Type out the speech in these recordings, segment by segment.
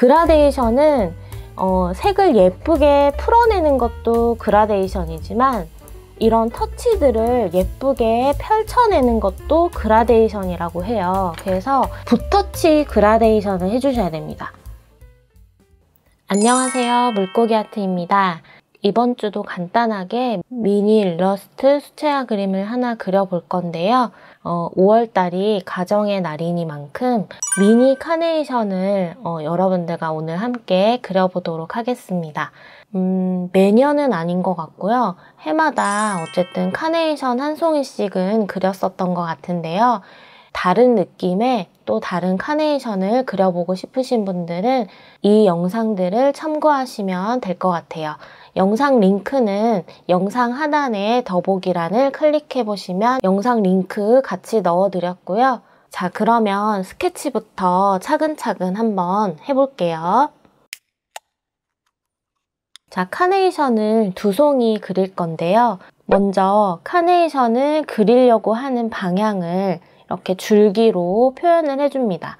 그라데이션은 어, 색을 예쁘게 풀어내는 것도 그라데이션이지만 이런 터치들을 예쁘게 펼쳐내는 것도 그라데이션이라고 해요. 그래서 붓터치 그라데이션을 해주셔야 됩니다. 안녕하세요. 물고기 아트입니다. 이번 주도 간단하게 미니 일러스트 수채화 그림을 하나 그려볼 건데요. 어, 5월달이 가정의 날이니만큼 미니 카네이션을 어, 여러분들과 오늘 함께 그려보도록 하겠습니다. 음, 매년은 아닌 것 같고요. 해마다 어쨌든 카네이션 한 송이씩은 그렸었던 것 같은데요. 다른 느낌의 또 다른 카네이션을 그려보고 싶으신 분들은 이 영상들을 참고하시면 될 것 같아요. 영상 링크는 영상 하단에 더보기란을 클릭해 보시면 영상 링크 같이 넣어 드렸고요. 자 그러면 스케치부터 차근차근 한번 해볼게요. 자 카네이션을 두 송이 그릴 건데요. 먼저 카네이션을 그리려고 하는 방향을 이렇게 줄기로 표현을 해줍니다.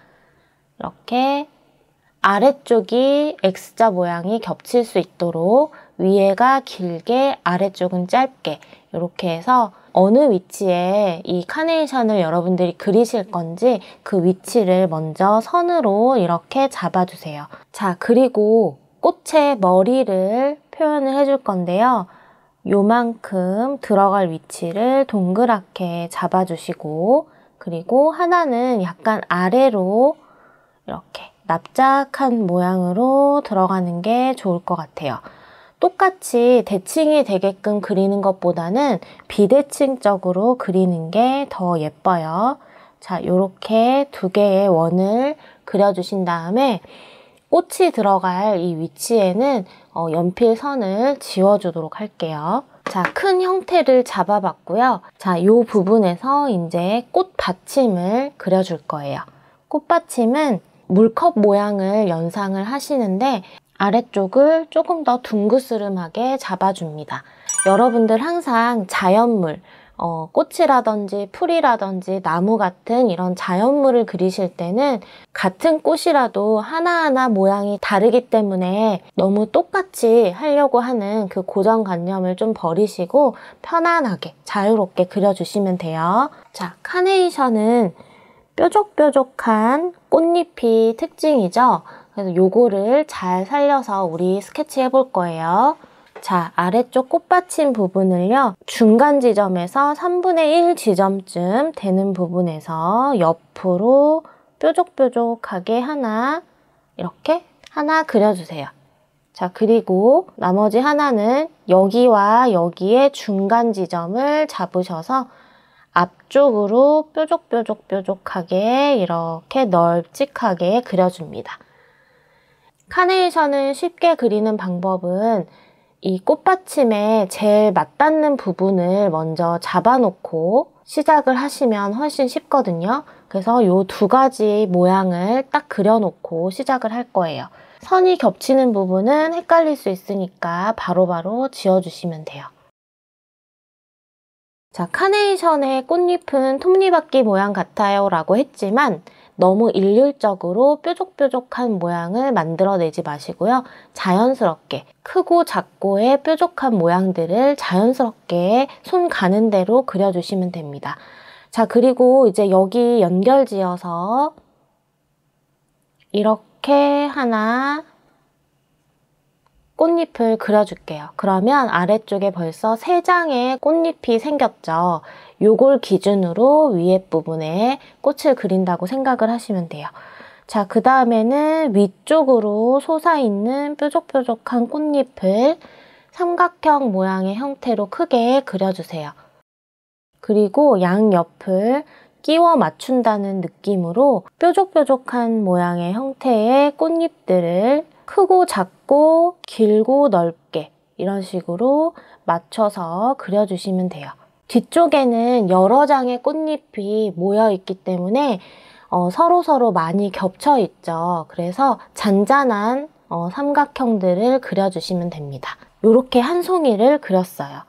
이렇게 아래쪽이 X자 모양이 겹칠 수 있도록 위에가 길게 아래쪽은 짧게 이렇게 해서 어느 위치에 이 카네이션을 여러분들이 그리실 건지 그 위치를 먼저 선으로 이렇게 잡아주세요. 자 그리고 꽃의 머리를 표현을 해줄 건데요. 요만큼 들어갈 위치를 동그랗게 잡아주시고 그리고 하나는 약간 아래로 이렇게 납작한 모양으로 들어가는 게 좋을 것 같아요. 똑같이 대칭이 되게끔 그리는 것보다는 비대칭적으로 그리는 게 더 예뻐요. 자, 이렇게두 개의 원을 그려주신 다음에 꽃이 들어갈 이 위치에는 어, 연필선을 지워주도록 할게요. 자, 큰 형태를 잡아봤고요. 자, 이 부분에서 이제 꽃받침을 그려줄 거예요. 꽃받침은 물컵 모양을 연상을 하시는데 아래쪽을 조금 더 둥그스름하게 잡아줍니다. 여러분들 항상 자연물, 어, 꽃이라든지 풀이라든지 나무 같은 이런 자연물을 그리실 때는 같은 꽃이라도 하나하나 모양이 다르기 때문에 너무 똑같이 하려고 하는 그 고정관념을 좀 버리시고 편안하게 자유롭게 그려주시면 돼요. 자, 카네이션은 뾰족뾰족한 꽃잎이 특징이죠. 그래서 요거를 잘 살려서 우리 스케치 해볼 거예요. 자, 아래쪽 꽃받침 부분을요. 중간 지점에서 3분의 1 지점쯤 되는 부분에서 옆으로 뾰족뾰족하게 하나 이렇게 하나 그려주세요. 자, 그리고 나머지 하나는 여기와 여기의 중간 지점을 잡으셔서 앞쪽으로 뾰족뾰족뾰족하게 이렇게 널찍하게 그려줍니다. 카네이션을 쉽게 그리는 방법은 이 꽃받침에 제일 맞닿는 부분을 먼저 잡아놓고 시작을 하시면 훨씬 쉽거든요. 그래서 이 두 가지 모양을 딱 그려놓고 시작을 할 거예요. 선이 겹치는 부분은 헷갈릴 수 있으니까 바로바로 바로 지어주시면 돼요. 자, 카네이션의 꽃잎은 톱니바퀴 모양 같아요 라고 했지만 너무 일률적으로 뾰족뾰족한 모양을 만들어내지 마시고요. 자연스럽게 크고 작고의 뾰족한 모양들을 자연스럽게 손 가는 대로 그려주시면 됩니다. 자, 그리고 이제 여기 연결지어서 이렇게 하나 꽃잎을 그려줄게요. 그러면 아래쪽에 벌써 세 장의 꽃잎이 생겼죠. 요걸 기준으로 위에 부분에 꽃을 그린다고 생각을 하시면 돼요. 자, 그 다음에는 위쪽으로 솟아있는 뾰족뾰족한 꽃잎을 삼각형 모양의 형태로 크게 그려주세요. 그리고 양옆을 끼워 맞춘다는 느낌으로 뾰족뾰족한 모양의 형태의 꽃잎들을 크고 작고 길고 넓게 이런 식으로 맞춰서 그려주시면 돼요. 뒤쪽에는 여러 장의 꽃잎이 모여 있기 때문에 어, 서로 서로 많이 겹쳐 있죠. 그래서 잔잔한 어, 삼각형들을 그려주시면 됩니다. 이렇게 한 송이를 그렸어요.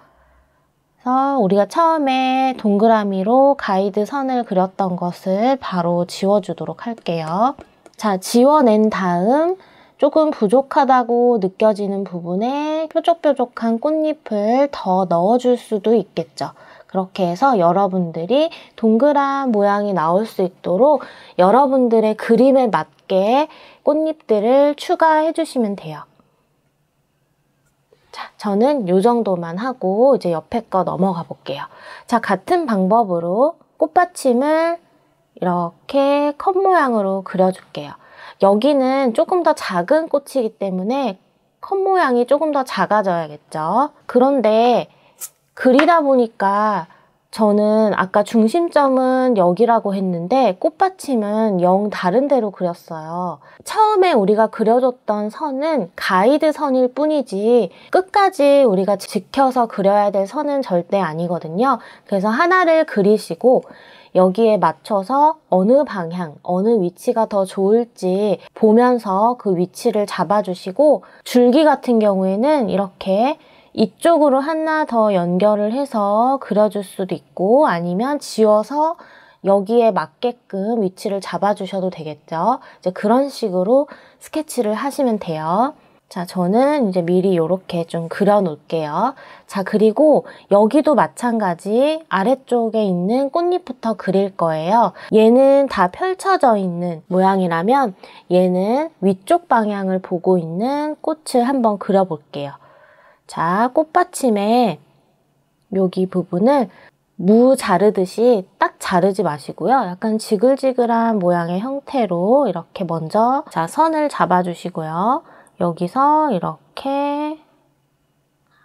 그래서 우리가 처음에 동그라미로 가이드 선을 그렸던 것을 바로 지워주도록 할게요. 자, 지워낸 다음 조금 부족하다고 느껴지는 부분에 뾰족뾰족한 꽃잎을 더 넣어줄 수도 있겠죠. 그렇게 해서 여러분들이 동그란 모양이 나올 수 있도록 여러분들의 그림에 맞게 꽃잎들을 추가해 주시면 돼요. 자, 저는 이 정도만 하고 이제 옆에 거 넘어가 볼게요. 자, 같은 방법으로 꽃받침을 이렇게 컵 모양으로 그려줄게요. 여기는 조금 더 작은 꽃이기 때문에 컵 모양이 조금 더 작아져야겠죠. 그런데 그리다 보니까 저는 아까 중심점은 여기라고 했는데 꽃받침은 영 다른 데로 그렸어요. 처음에 우리가 그려줬던 선은 가이드 선일 뿐이지 끝까지 우리가 지켜서 그려야 될 선은 절대 아니거든요. 그래서 하나를 그리시고 여기에 맞춰서 어느 방향, 어느 위치가 더 좋을지 보면서 그 위치를 잡아주시고 줄기 같은 경우에는 이렇게 이쪽으로 하나 더 연결을 해서 그려줄 수도 있고 아니면 지워서 여기에 맞게끔 위치를 잡아주셔도 되겠죠. 이제 그런 식으로 스케치를 하시면 돼요. 자, 저는 이제 미리 이렇게 좀 그려놓을게요. 자, 그리고 여기도 마찬가지 아래쪽에 있는 꽃잎부터 그릴 거예요. 얘는 다 펼쳐져 있는 모양이라면 얘는 위쪽 방향을 보고 있는 꽃을 한번 그려볼게요. 자, 꽃받침에 여기 부분을 무 자르듯이 딱 자르지 마시고요. 약간 지글지글한 모양의 형태로 이렇게 먼저 자 선을 잡아주시고요. 여기서 이렇게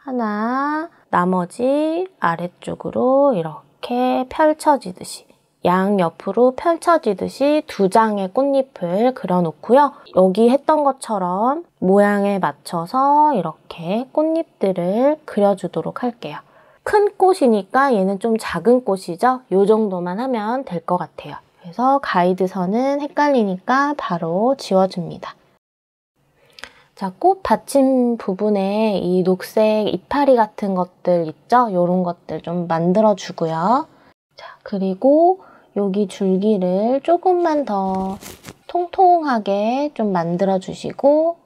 하나, 나머지 아래쪽으로 이렇게 펼쳐지듯이 양옆으로 펼쳐지듯이 두 장의 꽃잎을 그려놓고요. 여기 했던 것처럼 모양에 맞춰서 이렇게 꽃잎들을 그려주도록 할게요. 큰 꽃이니까 얘는 좀 작은 꽃이죠? 이 정도만 하면 될 것 같아요. 그래서 가이드선은 헷갈리니까 바로 지워줍니다. 자, 꽃 받침 부분에 이 녹색 이파리 같은 것들 있죠? 이런 것들 좀 만들어주고요. 자, 그리고 여기 줄기를 조금만 더 통통하게 좀 만들어 주시고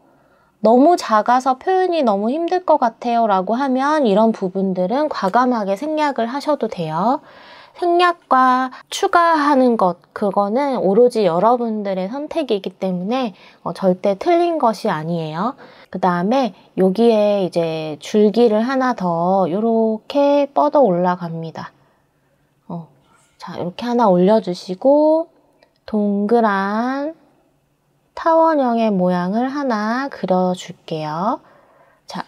너무 작아서 표현이 너무 힘들 것 같아요 라고 하면 이런 부분들은 과감하게 생략을 하셔도 돼요. 생략과 추가하는 것 그거는 오로지 여러분들의 선택이기 때문에 어, 절대 틀린 것이 아니에요. 그 다음에 여기에 이제 줄기를 하나 더 이렇게 뻗어 올라갑니다. 자, 이렇게 하나 올려주시고 동그란 타원형의 모양을 하나 그려줄게요. 자,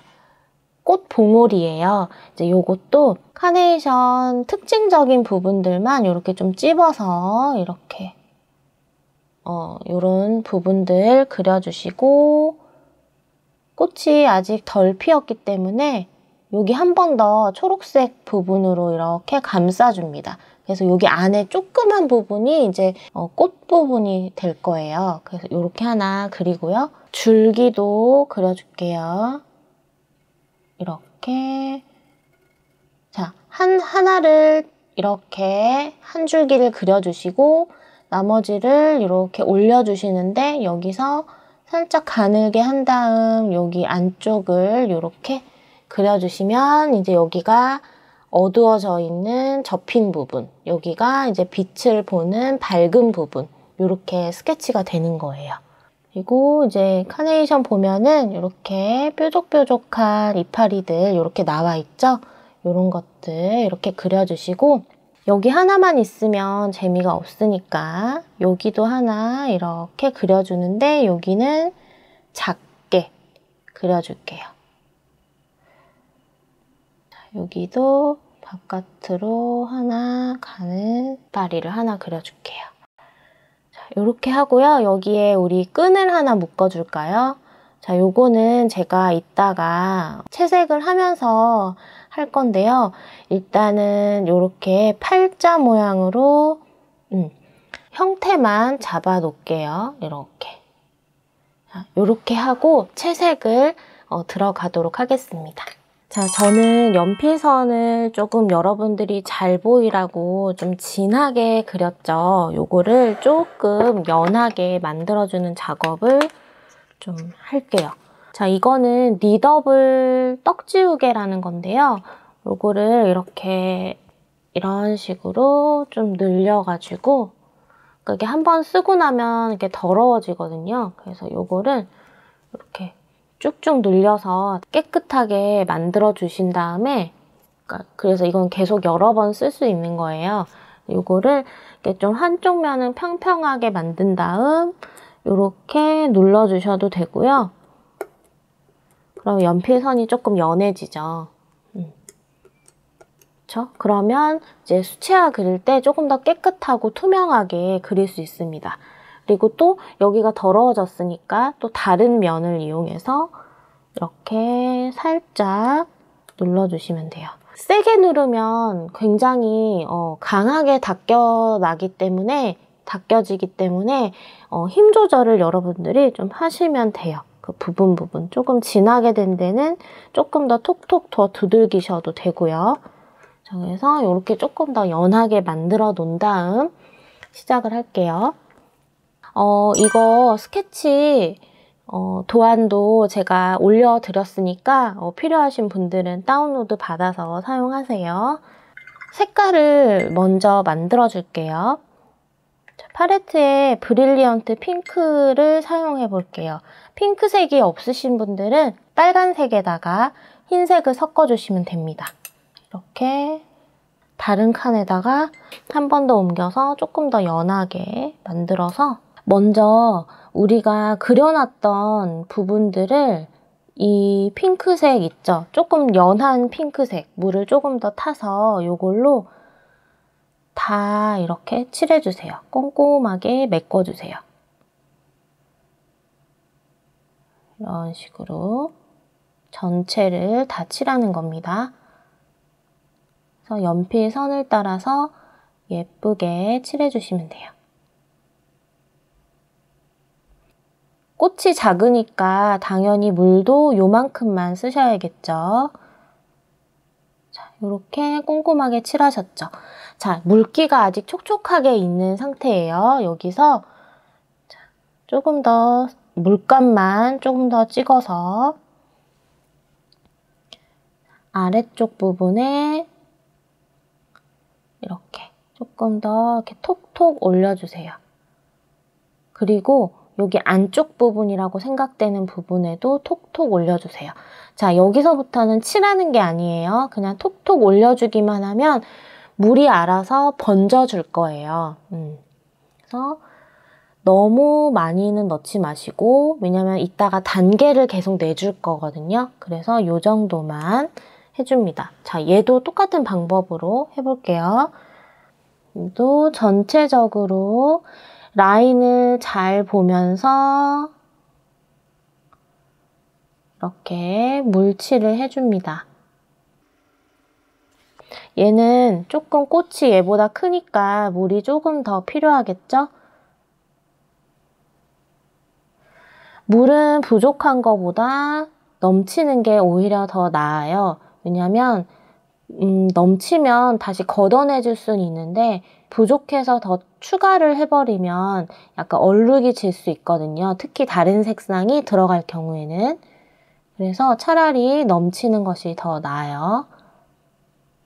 꽃 봉오리예요. 이제 요것도 카네이션 특징적인 부분들만 이렇게 좀 찝어서 이렇게 어, 요런 부분들 그려주시고 꽃이 아직 덜 피었기 때문에 여기 한 번 더 초록색 부분으로 이렇게 감싸줍니다. 그래서 여기 안에 조그만 부분이 이제 어, 꽃 부분이 될 거예요. 그래서 이렇게 하나 그리고요. 줄기도 그려줄게요. 이렇게 자, 한 하나를 이렇게 한 줄기를 그려주시고 나머지를 이렇게 올려주시는데 여기서 살짝 가늘게 한 다음 여기 안쪽을 이렇게 그려주시면 이제 여기가 어두워져 있는 접힌 부분, 여기가 이제 빛을 보는 밝은 부분, 이렇게 스케치가 되는 거예요. 그리고 이제 카네이션 보면은 이렇게 뾰족뾰족한 이파리들 이렇게 나와 있죠? 이런 것들 이렇게 그려주시고 여기 하나만 있으면 재미가 없으니까 여기도 하나 이렇게 그려주는데 여기는 작게 그려줄게요. 여기도 바깥으로 하나 가는 다리를 하나 그려줄게요. 자, 이렇게 하고요. 여기에 우리 끈을 하나 묶어줄까요? 자, 요거는 제가 이따가 채색을 하면서 할 건데요. 일단은 이렇게 팔자 모양으로 음, 형태만 잡아 놓을게요. 이렇게. 이렇게 하고 채색을 어, 들어가도록 하겠습니다. 자, 저는 연필선을 조금 여러분들이 잘 보이라고 좀 진하게 그렸죠. 요거를 조금 연하게 만들어주는 작업을 좀 할게요. 자, 이거는 니더블 떡지우개라는 건데요. 요거를 이렇게 이런 식으로 좀 늘려가지고 그게 한번 쓰고 나면 이게 더러워지거든요. 그래서 요거를 이렇게 쭉쭉 늘려서 깨끗하게 만들어 주신 다음에 그러니까 그래서 이건 계속 여러 번 쓸 수 있는 거예요. 이거를 이렇게 좀 한쪽 면은 평평하게 만든 다음 이렇게 눌러 주셔도 되고요. 그럼 연필선이 조금 연해지죠. 그 그러면 이제 수채화 그릴 때 조금 더 깨끗하고 투명하게 그릴 수 있습니다. 그리고 또 여기가 더러워졌으니까 또 다른 면을 이용해서 이렇게 살짝 눌러주시면 돼요. 세게 누르면 굉장히 어, 강하게 닦여나기 때문에 닦여지기 때문에 어, 힘 조절을 여러분들이 좀 하시면 돼요. 그 부분 부분 조금 진하게 된 데는 조금 더 톡톡 더 두들기셔도 되고요. 그래서 이렇게 조금 더 연하게 만들어 놓은 다음 시작을 할게요. 어, 이거 스케치 어, 도안도 제가 올려드렸으니까 어, 필요하신 분들은 다운로드 받아서 사용하세요. 색깔을 먼저 만들어 줄게요. 팔레트에 브릴리언트 핑크를 사용해 볼게요. 핑크색이 없으신 분들은 빨간색에다가 흰색을 섞어 주시면 됩니다. 이렇게 다른 칸에다가 한 번 더 옮겨서 조금 더 연하게 만들어서 먼저 우리가 그려놨던 부분들을 이 핑크색 있죠? 조금 연한 핑크색, 물을 조금 더 타서 이걸로 다 이렇게 칠해주세요. 꼼꼼하게 메꿔주세요. 이런 식으로 전체를 다 칠하는 겁니다. 그래서 연필 선을 따라서 예쁘게 칠해주시면 돼요. 꽃이 작으니까 당연히 물도 요만큼만 쓰셔야겠죠. 자, 이렇게 꼼꼼하게 칠하셨죠. 자, 물기가 아직 촉촉하게 있는 상태예요. 여기서 조금 더 물감만 조금 더 찍어서 아래쪽 부분에 이렇게 조금 더 이렇게 톡톡 올려주세요. 그리고 여기 안쪽 부분이라고 생각되는 부분에도 톡톡 올려주세요. 자, 여기서부터는 칠하는 게 아니에요. 그냥 톡톡 올려주기만 하면 물이 알아서 번져줄 거예요. 음. 그래서 너무 많이는 넣지 마시고 왜냐면 이따가 단계를 계속 내줄 거거든요. 그래서 이 정도만 해줍니다. 자, 얘도 똑같은 방법으로 해볼게요. 또 전체적으로 라인을 잘 보면서 이렇게 물칠을 해줍니다. 얘는 조금 꽃이 얘보다 크니까 물이 조금 더 필요하겠죠? 물은 부족한 것보다 넘치는 게 오히려 더 나아요. 왜냐면 음, 넘치면 다시 걷어내줄 수는 있는데 부족해서 더 추가를 해버리면 약간 얼룩이 질 수 있거든요. 특히 다른 색상이 들어갈 경우에는. 그래서 차라리 넘치는 것이 더 나아요.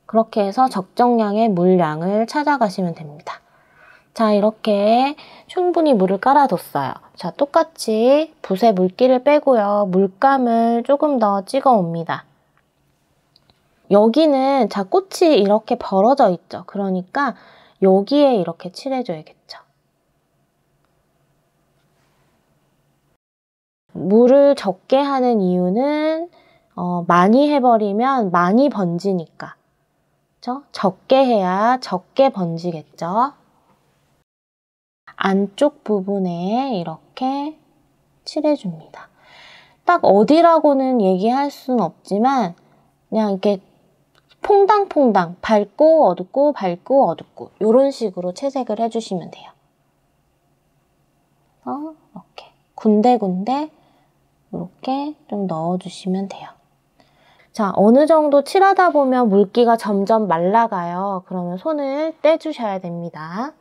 그렇게 해서 적정량의 물량을 찾아가시면 됩니다. 자, 이렇게 충분히 물을 깔아뒀어요. 자, 똑같이 붓에 물기를 빼고요. 물감을 조금 더 찍어 옵니다. 여기는 자, 꽃이 이렇게 벌어져 있죠. 그러니까 여기에 이렇게 칠해줘야겠죠. 물을 적게 하는 이유는 어, 많이 해버리면 많이 번지니까. 그쵸? 적게 해야 적게 번지겠죠. 안쪽 부분에 이렇게 칠해줍니다. 딱 어디라고는 얘기할 수는 없지만 그냥 이렇게 퐁당퐁당 밝고 어둡고 밝고 어둡고 이런 식으로 채색을 해주시면 돼요. 어, 이렇게 군데군데 이렇게 좀 넣어주시면 돼요. 자, 어느 정도 칠하다 보면 물기가 점점 말라가요. 그러면 손을 떼주셔야 됩니다.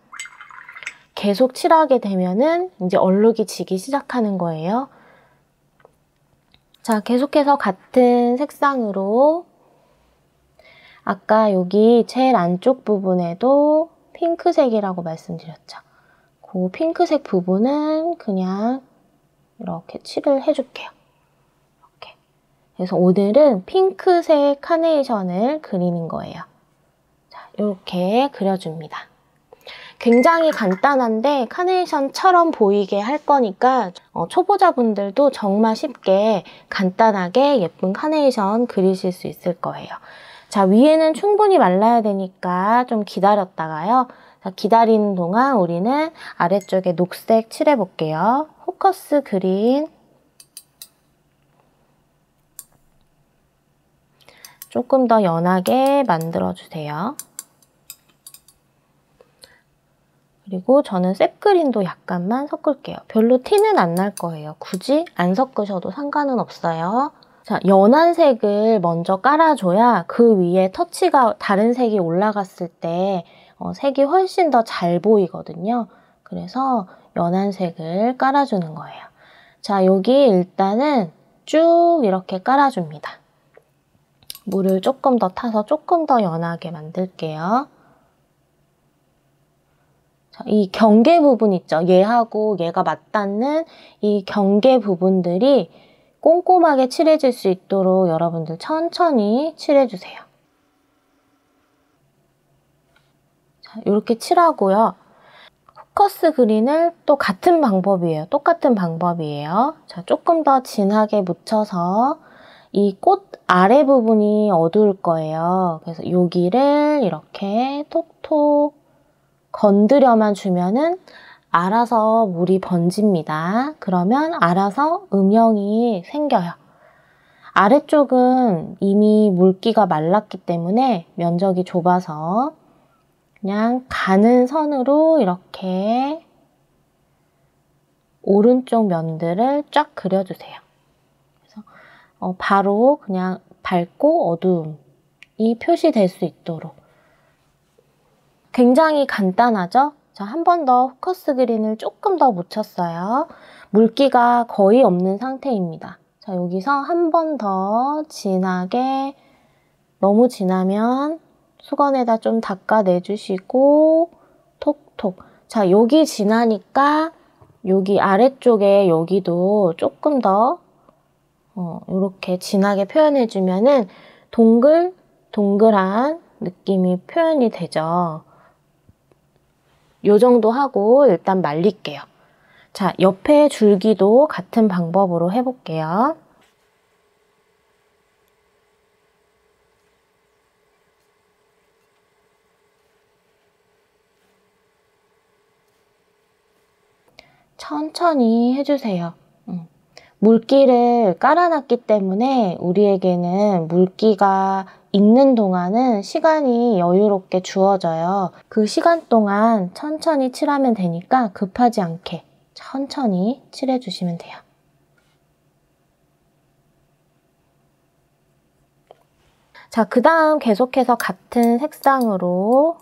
계속 칠하게 되면은 이제 얼룩이 지기 시작하는 거예요. 자, 계속해서 같은 색상으로 아까 여기 제일 안쪽 부분에도 핑크색이라고 말씀드렸죠. 그 핑크색 부분은 그냥 이렇게 칠을 해줄게요. 이렇게. 그래서 오늘은 핑크색 카네이션을 그리는 거예요. 자, 이렇게 그려줍니다. 굉장히 간단한데 카네이션처럼 보이게 할 거니까 어, 초보자분들도 정말 쉽게 간단하게 예쁜 카네이션 그리실 수 있을 거예요. 자, 위에는 충분히 말라야 되니까 좀 기다렸다가요. 자, 기다리는 동안 우리는 아래쪽에 녹색 칠해볼게요. 포커스 그린 조금 더 연하게 만들어주세요. 그리고 저는 셉그린도 약간만 섞을게요. 별로 티는 안 날 거예요. 굳이 안 섞으셔도 상관은 없어요. 자, 연한 색을 먼저 깔아줘야 그 위에 터치가 다른 색이 올라갔을 때 어, 색이 훨씬 더 잘 보이거든요. 그래서 연한 색을 깔아주는 거예요. 자, 여기 일단은 쭉 이렇게 깔아줍니다. 물을 조금 더 타서 조금 더 연하게 만들게요. 자, 이 경계 부분 있죠? 얘하고 얘가 맞닿는 이 경계 부분들이 꼼꼼하게 칠해질 수 있도록 여러분들 천천히 칠해주세요. 자, 이렇게 칠하고요. 포커스 그린을 또 같은 방법이에요. 똑같은 방법이에요. 자, 조금 더 진하게 묻혀서 이 꽃 아래 부분이 어두울 거예요. 그래서 여기를 이렇게 톡톡 건드려만 주면은 알아서 물이 번집니다. 그러면 알아서 음영이 생겨요. 아래쪽은 이미 물기가 말랐기 때문에 면적이 좁아서 그냥 가는 선으로 이렇게 오른쪽 면들을 쫙 그려주세요. 그래서 어, 바로 그냥 밝고 어두움이 표시될 수 있도록 굉장히 간단하죠? 저한번더 포커스 그린을 조금 더 묻혔어요. 물기가 거의 없는 상태입니다. 자, 여기서 한 번 더 진하게 너무 진하면 수건에다 좀 닦아내주시고 톡톡 자 여기 진하니까 여기 아래쪽에 여기도 조금 더 어, 이렇게 진하게 표현해주면은 동글 동글한 느낌이 표현이 되죠. 요 정도 하고 일단 말릴게요. 자, 옆에 줄기도 같은 방법으로 해볼게요. 천천히 해주세요. 물기를 깔아놨기 때문에 우리에게는 물기가 있는 동안은 시간이 여유롭게 주어져요. 그 시간 동안 천천히 칠하면 되니까 급하지 않게 천천히 칠해주시면 돼요. 자, 그 다음 계속해서 같은 색상으로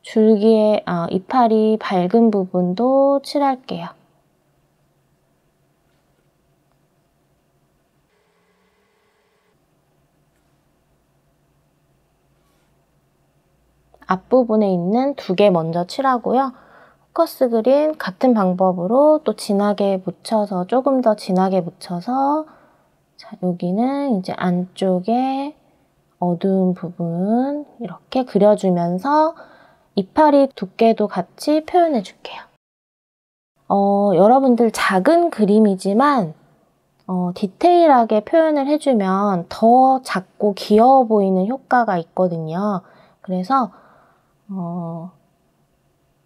줄기에 아, 이파리 밝은 부분도 칠할게요. 앞부분에 있는 두 개 먼저 칠하고요. 포커스 그린 같은 방법으로 또 진하게 묻혀서 조금 더 진하게 묻혀서 자, 여기는 이제 안쪽에 어두운 부분 이렇게 그려주면서 이파리 두께도 같이 표현해 줄게요. 어, 여러분들 작은 그림이지만 어, 디테일하게 표현을 해주면 더 작고 귀여워 보이는 효과가 있거든요. 그래서 어,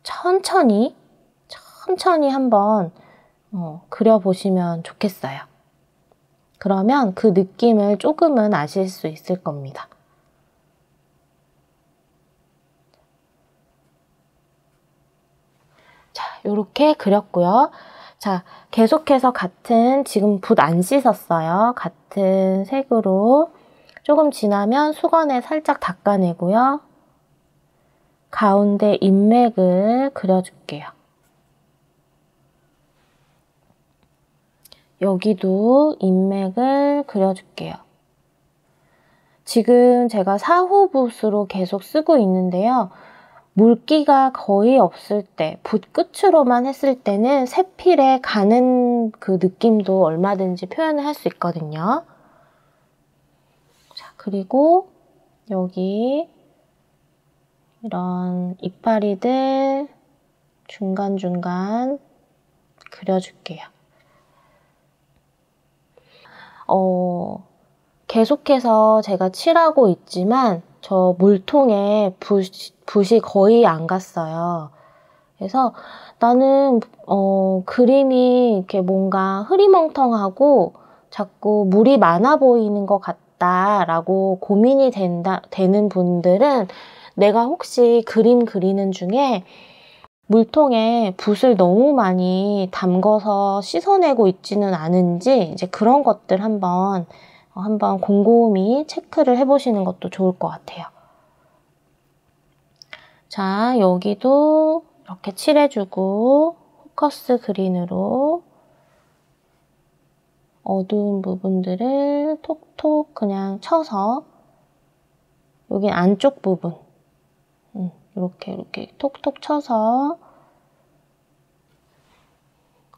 천천히, 천천히 한번 어, 그려보시면 좋겠어요. 그러면 그 느낌을 조금은 아실 수 있을 겁니다. 자, 이렇게 그렸고요. 자, 계속해서 같은, 지금 붓 안 씻었어요. 같은 색으로 조금 지나면 수건에 살짝 닦아내고요. 가운데 인맥을 그려줄게요. 여기도 인맥을 그려줄게요. 지금 제가 사후붓으로 계속 쓰고 있는데요. 물기가 거의 없을 때, 붓 끝으로만 했을 때는 세필에 가는 그 느낌도 얼마든지 표현을 할 수 있거든요. 자, 그리고 여기 이런 이파리들 중간중간 그려줄게요. 어, 계속해서 제가 칠하고 있지만 저 물통에 붓이, 붓이 거의 안 갔어요. 그래서 나는 어, 그림이 이렇게 뭔가 흐리멍텅하고 자꾸 물이 많아 보이는 것 같다라고 고민이 된다, 되는 분들은 내가 혹시 그림 그리는 중에 물통에 붓을 너무 많이 담궈서 씻어내고 있지는 않은지 이제 그런 것들 한번 어, 한번 곰곰이 체크를 해보시는 것도 좋을 것 같아요. 자, 여기도 이렇게 칠해주고 포커스 그린으로 어두운 부분들을 톡톡 그냥 쳐서 여기 안쪽 부분 이렇게 이렇게 톡톡 쳐서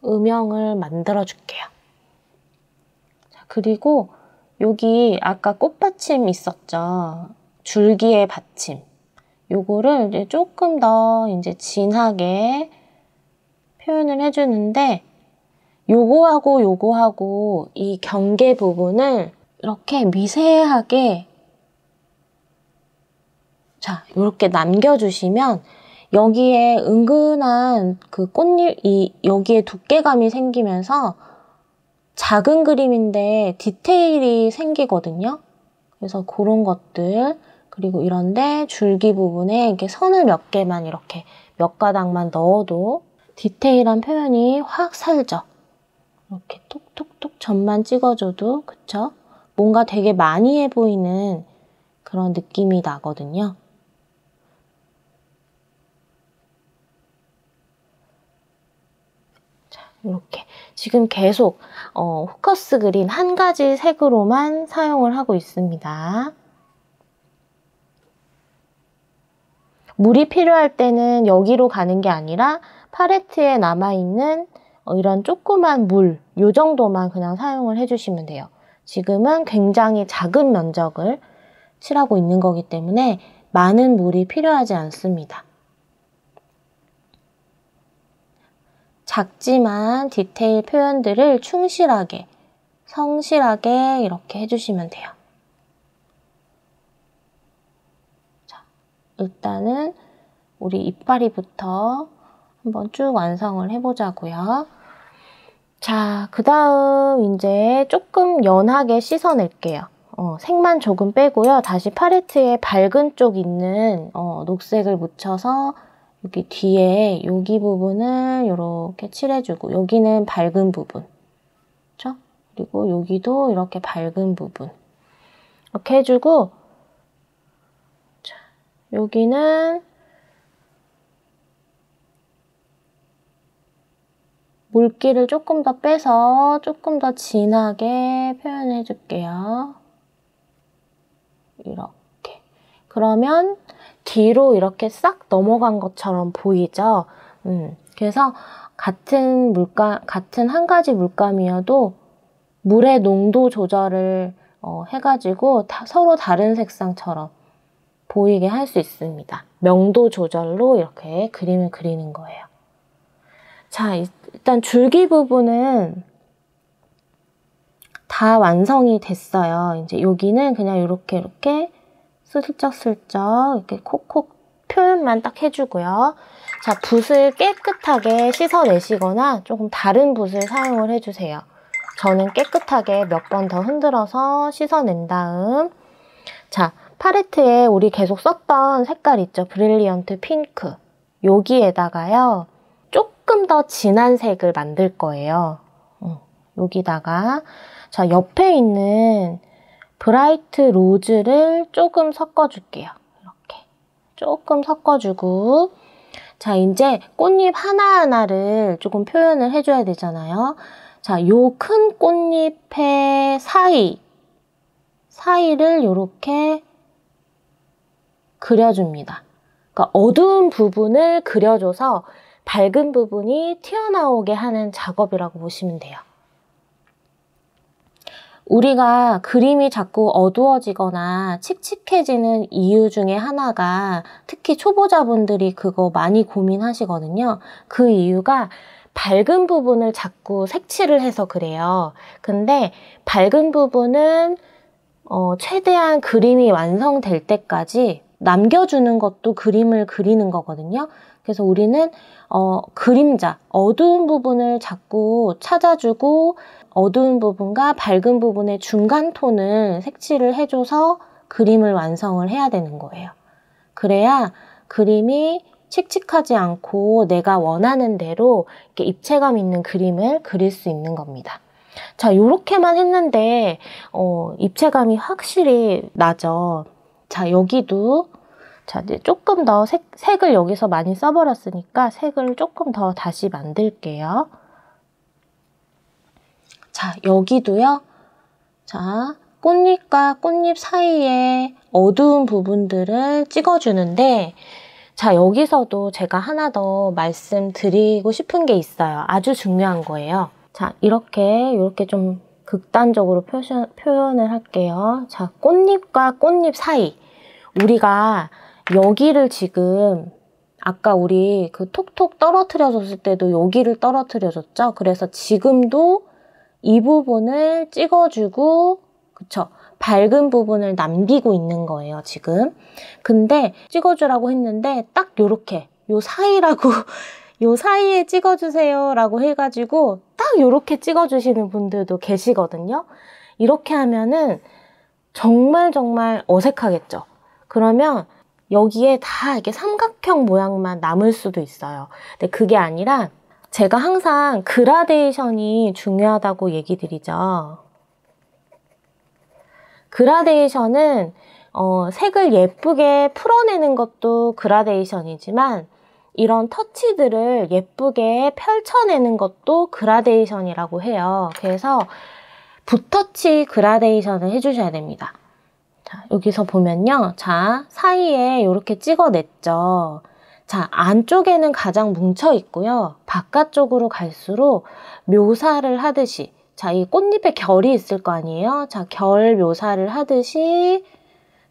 음영을 만들어 줄게요. 자, 그리고 여기 아까 꽃받침 있었죠. 줄기의 받침. 요거를 이제 조금 더 이제 진하게 표현을 해주는데 요거하고 요거하고 이 경계 부분을 이렇게 미세하게 자, 이렇게 남겨주시면 여기에 은근한 그 꽃잎, 이, 여기에 두께감이 생기면서 작은 그림인데 디테일이 생기거든요. 그래서 그런 것들, 그리고 이런데 줄기 부분에 이렇게 선을 몇 개만 이렇게 몇 가닥만 넣어도 디테일한 표현이 확 살죠. 이렇게 톡톡톡 점만 찍어줘도, 그쵸? 뭔가 되게 많이 해 보이는 그런 느낌이 나거든요. 이렇게 지금 계속 어, 호커스 그린 한 가지 색으로만 사용을 하고 있습니다. 물이 필요할 때는 여기로 가는 게 아니라 팔레트에 남아있는 어, 이런 조그만 물, 요 정도만 그냥 사용을 해주시면 돼요. 지금은 굉장히 작은 면적을 칠하고 있는 거기 때문에 많은 물이 필요하지 않습니다. 작지만 디테일 표현들을 충실하게, 성실하게 이렇게 해주시면 돼요. 자, 일단은 우리 이빨이부터 한번 쭉 완성을 해보자고요. 자, 그 다음 이제 조금 연하게 씻어낼게요. 어, 색만 조금 빼고요. 다시 팔레트에 밝은 쪽 있는 어, 녹색을 묻혀서 여기 뒤에 여기 부분은 이렇게 칠해주고 여기는 밝은 부분 그렇죠? 그리고 여기도 이렇게 밝은 부분 이렇게 해주고 자, 여기는 물기를 조금 더 빼서 조금 더 진하게 표현해 줄게요. 이렇게. 그러면 뒤로 이렇게 싹 넘어간 것처럼 보이죠. 음, 그래서 같은 물감, 같은 한 가지 물감이어도 물의 농도 조절을 어, 해가지고 다, 서로 다른 색상처럼 보이게 할 수 있습니다. 명도 조절로 이렇게 그림을 그리는 거예요. 자, 일단 줄기 부분은 다 완성이 됐어요. 이제 여기는 그냥 이렇게 이렇게 슬쩍슬쩍 이렇게 콕콕 표현만 딱 해주고요. 자, 붓을 깨끗하게 씻어내시거나 조금 다른 붓을 사용을 해주세요. 저는 깨끗하게 몇 번 더 흔들어서 씻어낸 다음 자, 팔레트에 우리 계속 썼던 색깔 있죠? 브릴리언트 핑크 여기에다가요. 조금 더 진한 색을 만들 거예요. 어, 여기다가 자, 옆에 있는 브라이트 로즈를 조금 섞어줄게요. 이렇게 조금 섞어주고 자 이제 꽃잎 하나하나를 조금 표현을 해줘야 되잖아요. 자, 요 큰 꽃잎의 사이 사이를 이렇게 그려줍니다. 그러니까 어두운 부분을 그려줘서 밝은 부분이 튀어나오게 하는 작업이라고 보시면 돼요. 우리가 그림이 자꾸 어두워지거나 칙칙해지는 이유 중에 하나가 특히 초보자분들이 그거 많이 고민하시거든요. 그 이유가 밝은 부분을 자꾸 색칠을 해서 그래요. 근데 밝은 부분은 어, 최대한 그림이 완성될 때까지 남겨주는 것도 그림을 그리는 거거든요. 그래서 우리는 어, 그림자, 어두운 부분을 자꾸 찾아주고 어두운 부분과 밝은 부분의 중간 톤을 색칠을 해줘서 그림을 완성을 해야 되는 거예요. 그래야 그림이 칙칙하지 않고 내가 원하는 대로 이렇게 입체감 있는 그림을 그릴 수 있는 겁니다. 자, 요렇게만 했는데 어, 입체감이 확실히 나죠. 자, 여기도 자, 이제 조금 더 색, 색을 여기서 많이 써버렸으니까 색을 조금 더 다시 만들게요. 자, 여기도요. 자, 꽃잎과 꽃잎 사이에 어두운 부분들을 찍어주는데 자, 여기서도 제가 하나 더 말씀드리고 싶은 게 있어요. 아주 중요한 거예요. 자, 이렇게, 이렇게 좀 극단적으로 표시, 표현을 할게요. 자, 꽃잎과 꽃잎 사이. 우리가 여기를 지금 아까 우리 그 톡톡 떨어뜨려줬을 때도 여기를 떨어뜨려줬죠? 그래서 지금도 이 부분을 찍어주고 그쵸? 밝은 부분을 남기고 있는 거예요, 지금. 근데 찍어주라고 했는데 딱 요렇게 요 사이라고 요 사이에 찍어주세요 라고 해가지고 딱 요렇게 찍어주시는 분들도 계시거든요. 이렇게 하면은 정말 정말 어색하겠죠. 그러면 여기에 다 이렇게 삼각형 모양만 남을 수도 있어요. 근데 그게 아니라 제가 항상 그라데이션이 중요하다고 얘기 드리죠. 그라데이션은 어, 색을 예쁘게 풀어내는 것도 그라데이션이지만 이런 터치들을 예쁘게 펼쳐내는 것도 그라데이션이라고 해요. 그래서 붓터치 그라데이션을 해주셔야 됩니다. 자, 여기서 보면요. 자, 사이에 이렇게 찍어냈죠. 자, 안쪽에는 가장 뭉쳐 있고요. 바깥쪽으로 갈수록 묘사를 하듯이 자, 이 꽃잎에 결이 있을 거 아니에요? 자, 결 묘사를 하듯이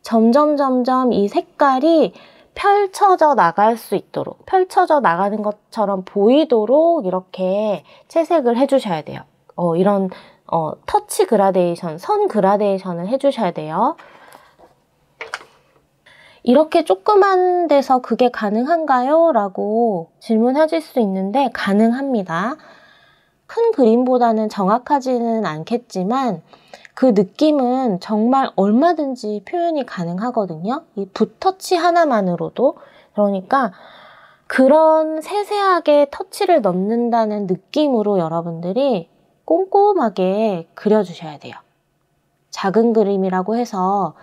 점점 점점 이 색깔이 펼쳐져 나갈 수 있도록 펼쳐져 나가는 것처럼 보이도록 이렇게 채색을 해주셔야 돼요. 어, 이런 어, 터치 그라데이션, 선 그라데이션을 해주셔야 돼요. 이렇게 조그만 데서 그게 가능한가요? 라고 질문하실 수 있는데 가능합니다. 큰 그림보다는 정확하지는 않겠지만 그 느낌은 정말 얼마든지 표현이 가능하거든요. 이 붓터치 하나만으로도. 그러니까 그런 세세하게 터치를 넣는다는 느낌으로 여러분들이 꼼꼼하게 그려주셔야 돼요. 작은 그림이라고 해서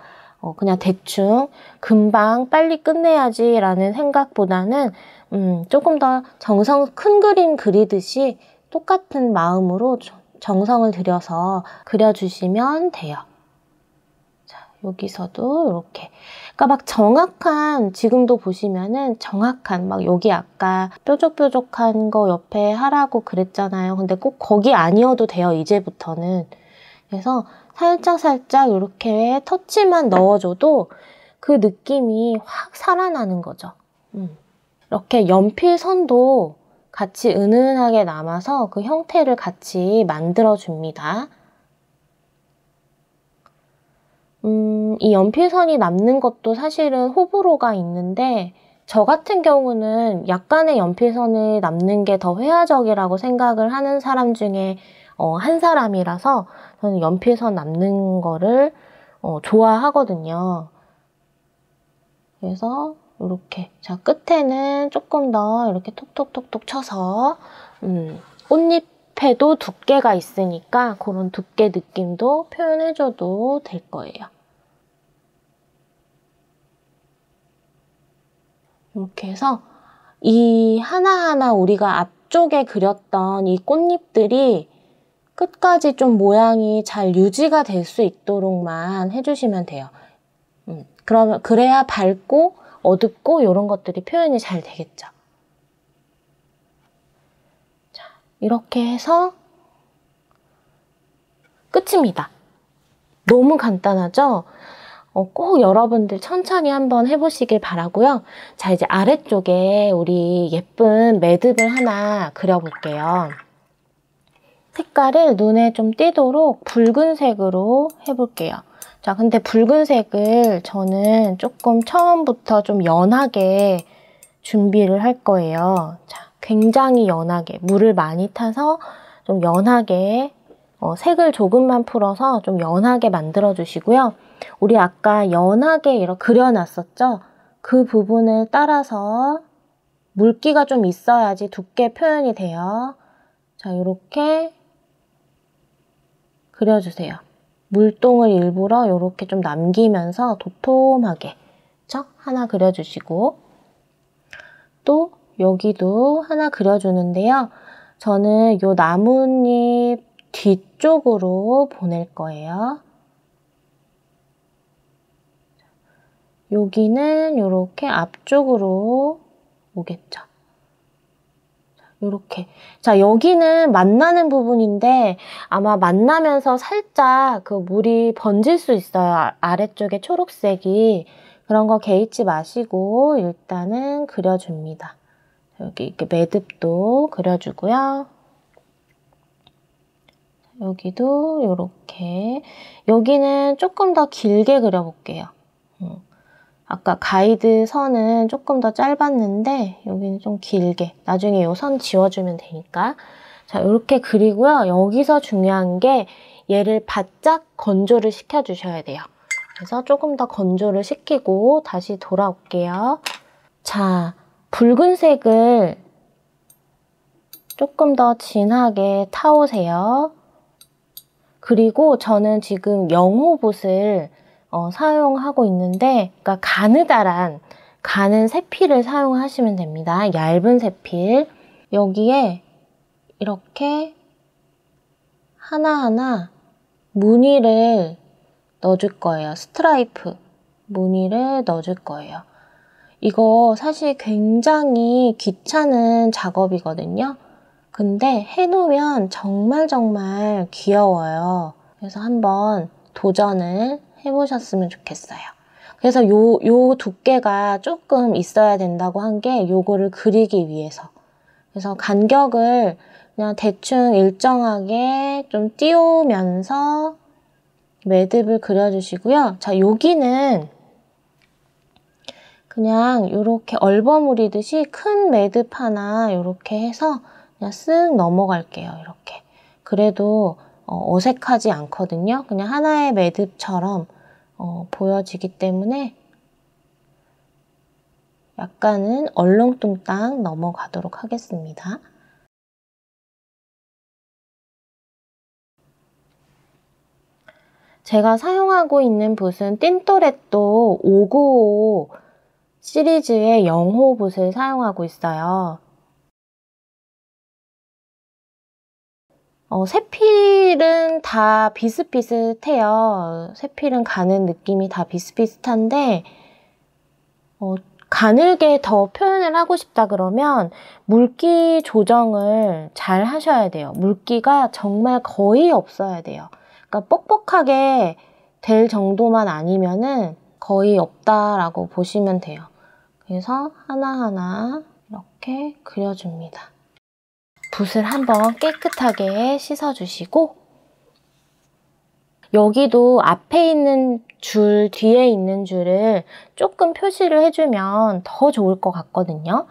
어, 그냥 대충 금방 빨리 끝내야지라는 생각보다는 음, 조금 더 정성 큰 그림 그리듯이 똑같은 마음으로 정성을 들여서 그려주시면 돼요. 자, 여기서도 이렇게. 그러니까 막 정확한 지금도 보시면은 정확한 막 여기 아까 뾰족뾰족한 거 옆에 하라고 그랬잖아요. 근데 꼭 거기 아니어도 돼요. 이제부터는. 그래서 살짝살짝 이렇게 터치만 넣어줘도 그 느낌이 확 살아나는 거죠. 음. 이렇게 연필 선도 같이 은은하게 남아서 그 형태를 같이 만들어 줍니다. 음, 이 연필선이 남는 것도 사실은 호불호가 있는데 저 같은 경우는 약간의 연필선이 남는 게 더 회화적이라고 생각을 하는 사람 중에 어, 한 사람이라서 저는 연필선 남는 거를 어, 좋아하거든요. 그래서 이렇게 자 끝에는 조금 더 이렇게 톡톡톡톡 쳐서 음, 꽃잎에도 두께가 있으니까 그런 두께 느낌도 표현해줘도 될 거예요. 이렇게 해서 이 하나하나 우리가 앞쪽에 그렸던 이 꽃잎들이 끝까지 좀 모양이 잘 유지가 될 수 있도록만 해주시면 돼요. 음, 그러면 그래야 밝고 어둡고 이런 것들이 표현이 잘 되겠죠. 자, 이렇게 해서 끝입니다. 너무 간단하죠? 어, 꼭 여러분들 천천히 한번 해보시길 바라고요. 자, 이제 아래쪽에 우리 예쁜 매듭을 하나 그려볼게요. 색깔을 눈에 좀 띄도록 붉은색으로 해볼게요. 자, 근데 붉은색을 저는 조금 처음부터 좀 연하게 준비를 할 거예요. 자, 굉장히 연하게, 물을 많이 타서 좀 연하게 어, 색을 조금만 풀어서 좀 연하게 만들어 주시고요. 우리 아까 연하게 이렇게 그려놨었죠? 그 부분을 따라서 물기가 좀 있어야지 두께 표현이 돼요. 자, 이렇게 그려주세요. 물동을 일부러 이렇게 좀 남기면서 도톰하게 그 하나 그려주시고 또 여기도 하나 그려주는데요. 저는 이 나뭇잎 뒤쪽으로 보낼 거예요. 여기는 이렇게 앞쪽으로 오겠죠. 이렇게. 자, 여기는 만나는 부분인데 아마 만나면서 살짝 그 물이 번질 수 있어요. 아, 아래쪽에 초록색이. 그런 거 개의치 마시고 일단은 그려줍니다. 여기 이렇게 매듭도 그려주고요. 여기도 이렇게 여기는 조금 더 길게 그려볼게요. 아까 가이드 선은 조금 더 짧았는데 여기는 좀 길게 나중에 이 선 지워주면 되니까 자 이렇게 그리고요 여기서 중요한 게 얘를 바짝 건조를 시켜 주셔야 돼요 그래서 조금 더 건조를 시키고 다시 돌아올게요 자 붉은색을 조금 더 진하게 타오세요 그리고 저는 지금 영호붓을 어, 사용하고 있는데 그러니까 가느다란 가는 세필을 사용하시면 됩니다. 얇은 세필 여기에 이렇게 하나하나 무늬를 넣어줄 거예요. 스트라이프 무늬를 넣어줄 거예요. 이거 사실 굉장히 귀찮은 작업이거든요. 근데 해놓으면 정말 정말 귀여워요. 그래서 한번 도전을 해보셨으면 좋겠어요. 그래서 요, 요 두께가 조금 있어야 된다고 한 게 요거를 그리기 위해서. 그래서 간격을 그냥 대충 일정하게 좀 띄우면서 매듭을 그려주시고요. 자, 여기는 그냥 이렇게 얼버무리듯이 큰 매듭 하나 이렇게 해서 그냥 쓱 넘어갈게요. 이렇게. 그래도 어, 색하지 않거든요. 그냥 하나의 매듭처럼 어, 보여지기 때문에 약간은 얼렁뚱땅 넘어가도록 하겠습니다. 제가 사용하고 있는 붓은 띤토레또595 시리즈의 0호 붓을 사용하고 있어요. 어, 세필은다 비슷비슷해요. 세필은 가는 느낌이 다 비슷비슷한데 어, 가늘게 더 표현을 하고 싶다 그러면 물기 조정을 잘 하셔야 돼요. 물기가 정말 거의 없어야 돼요. 그러니까 뻑뻑하게 될 정도만 아니면은 거의 없다라고 보시면 돼요. 그래서 하나하나 이렇게 그려줍니다. 붓을 한번 깨끗하게 씻어주시고 여기도 앞에 있는 줄, 뒤에 있는 줄을 조금 표시를 해주면 더 좋을 것 같거든요.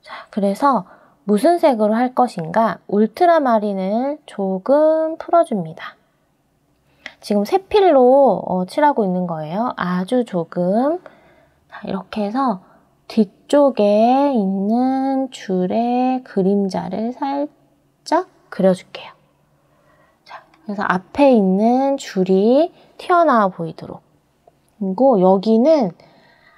자, 그래서 무슨 색으로 할 것인가 울트라마린을 조금 풀어줍니다. 지금 새 필로 어, 칠하고 있는 거예요. 아주 조금 이렇게 해서 뒤쪽에 있는 줄의 그림자를 살짝 그려줄게요. 자, 그래서 앞에 있는 줄이 튀어나와 보이도록. 그리고 여기는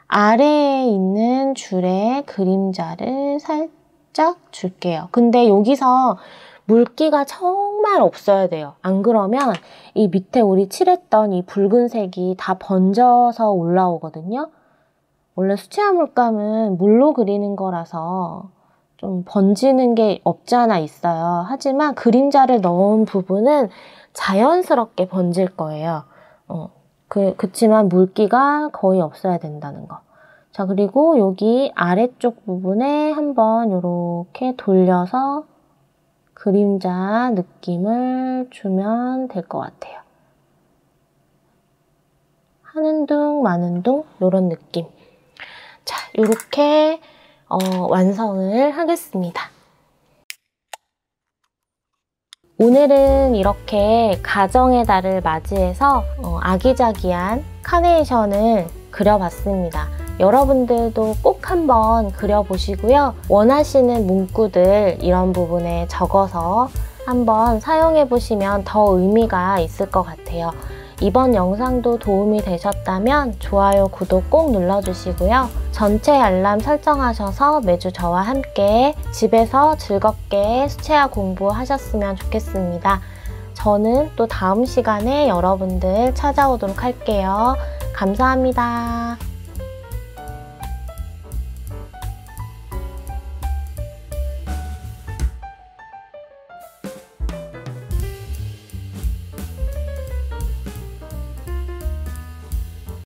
아래에 있는 줄의 그림자를 살짝 줄게요. 근데 여기서 물기가 정말 없어야 돼요. 안 그러면 이 밑에 우리 칠했던 이 붉은색이 다 번져서 올라오거든요. 원래 수채화 물감은 물로 그리는 거라서 좀 번지는 게 없지 않아 있어요. 하지만 그림자를 넣은 부분은 자연스럽게 번질 거예요. 어, 그, 그치만 물기가 거의 없어야 된다는 거. 자, 그리고 여기 아래쪽 부분에 한번 이렇게 돌려서 그림자 느낌을 주면 될 것 같아요. 하는 둥, 마는 둥, 이런 느낌. 이렇게 어, 완성을 하겠습니다. 오늘은 이렇게 가정의 달을 맞이해서 어, 아기자기한 카네이션을 그려봤습니다. 여러분들도 꼭 한번 그려보시고요. 원하시는 문구들 이런 부분에 적어서 한번 사용해보시면 더 의미가 있을 것 같아요. 이번 영상도 도움이 되셨다면 좋아요, 구독 꼭 눌러주시고요. 전체 알람 설정하셔서 매주 저와 함께 집에서 즐겁게 수채화 공부하셨으면 좋겠습니다. 저는 또 다음 시간에 여러분들 찾아오도록 할게요. 감사합니다.